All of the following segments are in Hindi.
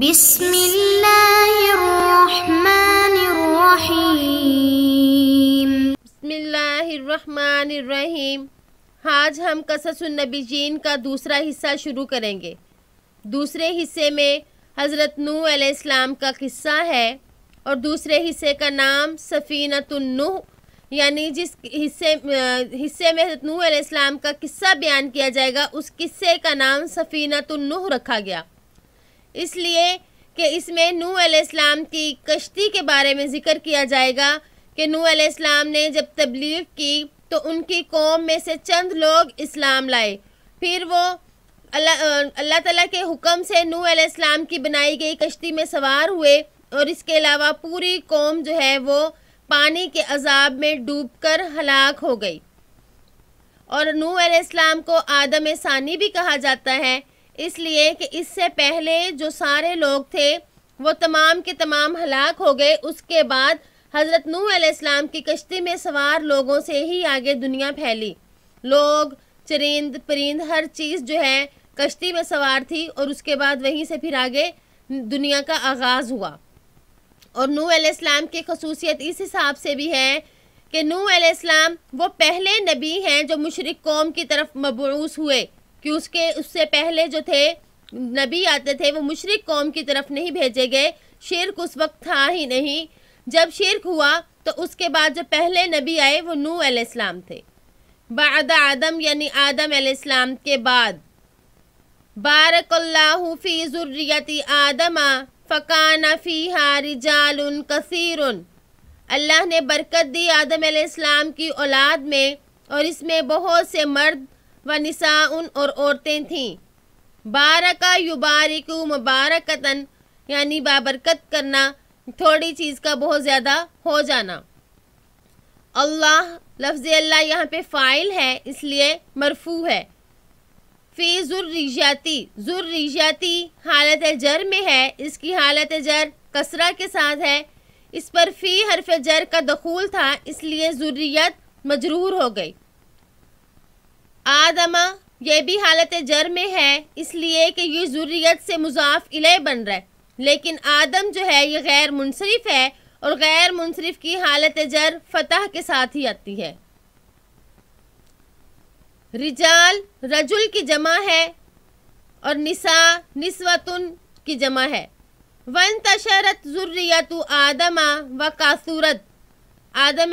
بسم الله الرحمن الرحيم بسم الله आज हम कससुन जीन का दूसरा हिस्सा शुरू करेंगे दूसरे हिस्से में हज़रत नू अलैहिस्सलाम का किस्सा है और दूसरे हिस्से का नाम सफ़ीनतुन्नूह यानी जिस हिस्से हिस्से में हज़रत नू अलैहिस्सलाम का किस्सा बयान किया जाएगा उस किस्से का नाम सफ़ीनतुन्नूह रखा गया इसलिए कि इसमें नू आसलाम की कश्ती के बारे में ज़िक्र किया जाएगा कि नू आसलाम ने जब तबलीग की तो उनकी कौम में से चंद लोग इस्लाम लाए फिर वो अल्लाह ताला के हुक्म से नू आसलाम की बनाई गई कश्ती में सवार हुए और इसके अलावा पूरी कौम जो है वो पानी के अजाब में डूब कर हलाक हो गई और नू आसलाम को आदम सानी भी कहा जाता है इसलिए कि इससे पहले जो सारे लोग थे वो तमाम के तमाम हलाक हो गए उसके बाद हज़रत नू आलाम की कश्ती में सवार लोगों से ही आगे दुनिया फैली लोग चरिंद परिंद हर चीज़ जो है कश्ती में सवार थी और उसके बाद वहीं से फिर आगे दुनिया का आगाज़ हुआ और नू आलाम की खसूसियत इस हिसाब से भी है कि नू आलाम वो पहले नबी हैं जो मुशरक कौम की तरफ मबूस हुए कि उसके उससे पहले जो थे नबी आते थे वो मुशरक कौम की तरफ नहीं भेजे गए शिरक उस वक्त था ही नहीं जब शिरक हुआ तो उसके बाद जो पहले नबी आए वो नू अलैहिस्सलाम थे बाद आदम यानी आदम अलैहिस्सलाम के बाद बारकल्ला फ़ी ज़ुर्रियती आदम फ़काना फ़ीहा रिजाल कसर अल्लाह ने बरकत दी आदम अलैहिस्सलाम की औलाद में और इसमें बहुत से मर्द व निसाउन और औरतें थीं बारका युबारिक मुबारकतन यानी बाबरकत करना थोड़ी चीज़ का बहुत ज़्यादा हो जाना अल्लाह लफ्ज़ अल्लाह यहाँ पे फ़ाइल है इसलिए मरफू है फ़ी ज़ुर्रियाती ज़ुर्रियाती हालत जर में है इसकी हालत जर कसरा के साथ है इस पर फ़ी हरफ जर का दखूल था इसलिए ज़ुर्रियत मजरूर हो गई आदमा यह भी हालत जर में है इसलिए कि ये ज़ुरियत से मुजाफ इले बन रहा है लेकिन आदम जो है ये गैर मुनसरफ है और गैर मुनसरफ की हालत जर फतह के साथ ही आती है रिजाल रजुल की जमा है और निसा निस्वतन की जमा है वन तशरत ज़ुर्रियत आदमा व कासूरत आदम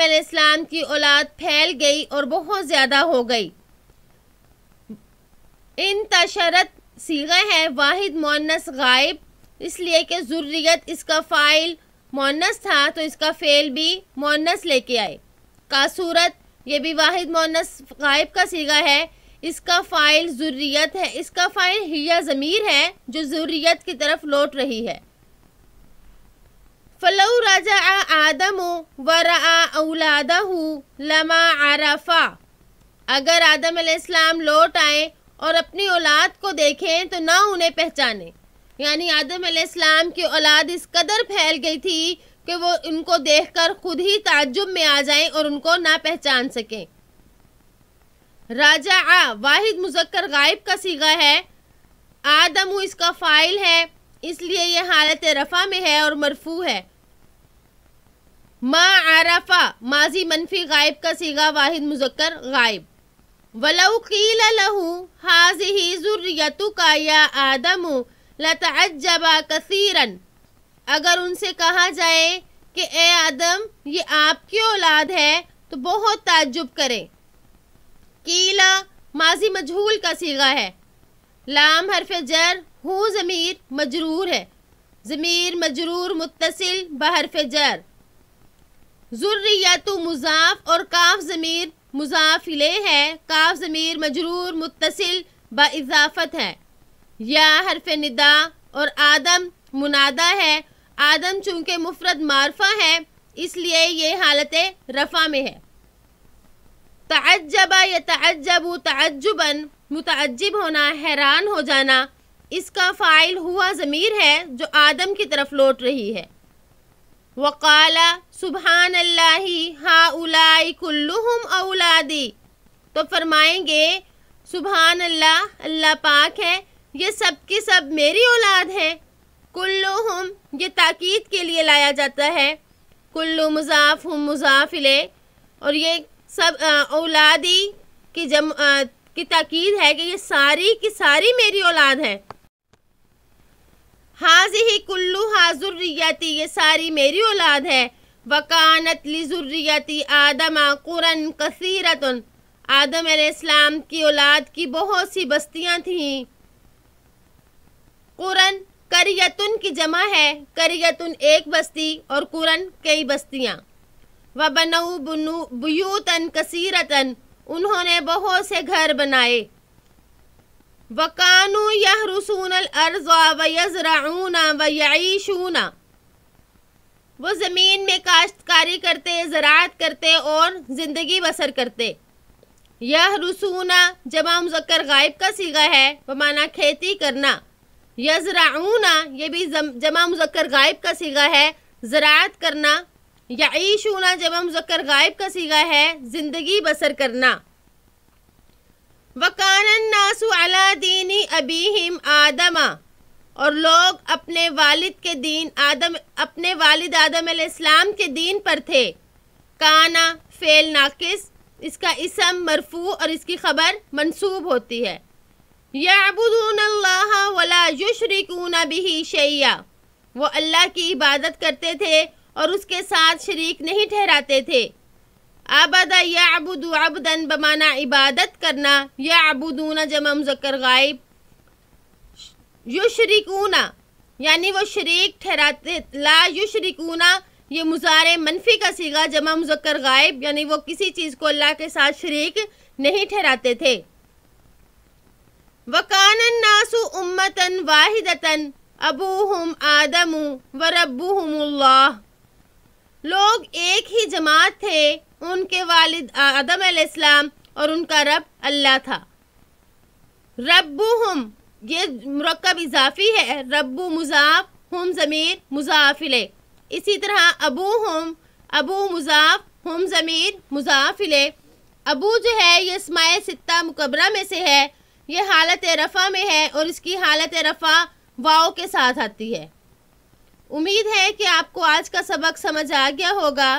की औलाद फैल गई और बहुत ज़्यादा हो गई इन तशरत सीगा है वाहिद मोनस गायब इसलिए कि ज़ुर्रियत इसका फ़ाइल मोनस था तो इसका फ़ेल भी मोनस लेके आए का सूरत ये भी वाहिद मोनस गायब का सीगा है इसका फ़ाइल जरूरीत है इसका फ़ाइल हिया ज़मीर है जो ज़रूरीत की तरफ लौट रही है फ़लऊ राजा आदम वरा औलादा लमा आरफा अगर आदम लौट आए और अपनी औलाद को देखें तो ना उन्हें पहचाने यानी आदम आसमाम की औलाद इस कदर फैल गई थी कि वो उनको देखकर खुद ही ताजुब में आ जाएं और उनको ना पहचान सकें राजा आ वाहिद मुजक्कर गायब का सीगा है आदम इसका फाइल है इसलिए यह हालत रफ़ा में है और मरफू है मा आरफा माजी मनफी गायब का सीगा वाहिद मुजक्कर गायब वलव कील लहू हाजिही जुर्रियतुका या आदम लता कसीरन अगर उनसे कहा जाए कि ए आदम ये आपकी औलाद है तो बहुत ताज्जुब करें कीला माजी मजहूल का सीगा है लाम हरफ जर हूँ ज़मीर मजरूर है ज़मीर मजरूर मुतसिल बहरफ जर तो मुजाफ और काफ ज़मीर मुजाफिले है काफ ज़मीर मजरूर मुतसिल बाजाफत है या हरफ निदा और आदम मुनादा है आदम चूंकि मुफरत मारफा है इसलिए ये हालत रफ़ा में है तजबा या तजब तजुबन मुतजब होना हैरान हो जाना इसका फ़ाइल हुआ ज़मीर है जो आदम की तरफ लौट रही है वकाला सुबहान अल्लाह हा उलाई हम औलादी तो फरमाएंगे सुबहान अल्लाह अल्लाह पाक है ये सब की सब मेरी औलाद है हम ये ताकीद के लिए लाया जाता है कुल्लु मुजाफ हम मुजाफिले और ये सब औलादी की जम आ, की ताकीद है कि ये सारी की सारी मेरी औलाद है हाज ही कुल्लू हाजुर्रियाती ये सारी मेरी औलाद है वकानत लिजुर्रियती आदमा कुरन कसीरत आदम अलैहिस्सलाम की औलाद की बहुत सी बस्तियां थीं कुरन करियतुन की जमा है करियतुन एक बस्ती और कुरन कई बस्तियां व बनऊ बुयूतन कसीरतन उन्होंने बहुत से घर बनाए वकानू यह रसून अर्ज़ा व यज़राऊना व यईशूना वो ज़मीन में काश्तकारी करते ज़रात करते और ज़िंदगी बसर करते यह रसूना जमा मुजक्कर गायब का सीगा है माना खेती करना यजराऊना यह भी जमा मुजक्कर गायब का सीगा है ज़रात करना ईशूना जमा मुजक्र गायब का सीगा है ज़िंदगी बसर करना वकान नासु अला दीनी अबीहिम आदमा और लोग अपने वालिद के दीन आदम अपने वालिद आदम इस्लाम के दीन पर थे काना फेल नाकिस इसका इसम मरफू और इसकी खबर मंसूब होती है अल्लाह वला युशरिकून बिही शैया वो अल्लाह की इबादत करते थे और उसके साथ शरीक नहीं ठहराते थे आबदा याबुद अबदन बमाना इबादत करना या आबुदूना जमा मुजक्र गायब युशरिकूना यानी वो शरीक ठहराते ला युशरिकूना ये मुजारे मनफी का सीगा जमा मुजक्कर गायब यानी वो किसी चीज़ को अल्लाह के साथ शरीक नहीं ठहराते थे वकान नासु उम्मतन वाहिदतन अबू हम आदम व रबू लोग एक ही जमात थे उनके वालिद आदम अलैहिस्सलाम और उनका रब अल्लाह था रबू हम ये मरकब इजाफी है रबु मुजाफ हम ज़मीर मुजाफिले इसी तरह अबू हम अबू मुजाफ हम ज़मीर मुजाफिले अबू जो है ये इसमाय सत्ता मुकबरा में से है ये हालत रफ़ा में है और इसकी हालत रफ़ा वाओ के साथ आती है उम्मीद है कि आपको आज का सबक समझ आ गया होगा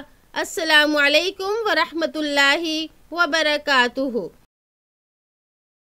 असलकम वरहमल वबरकू